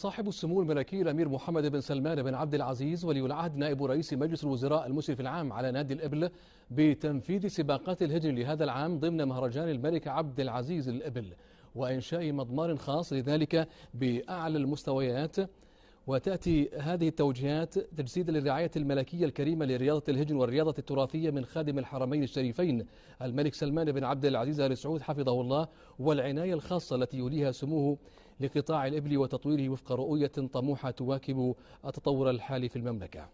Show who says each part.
Speaker 1: صاحب السمو الملكي الامير محمد بن سلمان بن عبد العزيز ولي العهد نائب رئيس مجلس الوزراء المشرف العام على نادي الابل بتنفيذ سباقات الهجن لهذا العام ضمن مهرجان الملك عبد العزيز للابل وانشاء مضمار خاص لذلك باعلى المستويات وتأتي هذه التوجيهات تجسيدا للرعاية الملكية الكريمة لرياضة الهجن والرياضة التراثية من خادم الحرمين الشريفين الملك سلمان بن عبد العزيز آل سعود حفظه الله والعناية الخاصة التي يوليها سموه لقطاع الإبل وتطويره وفق رؤية طموحة تواكب التطور الحالي في المملكة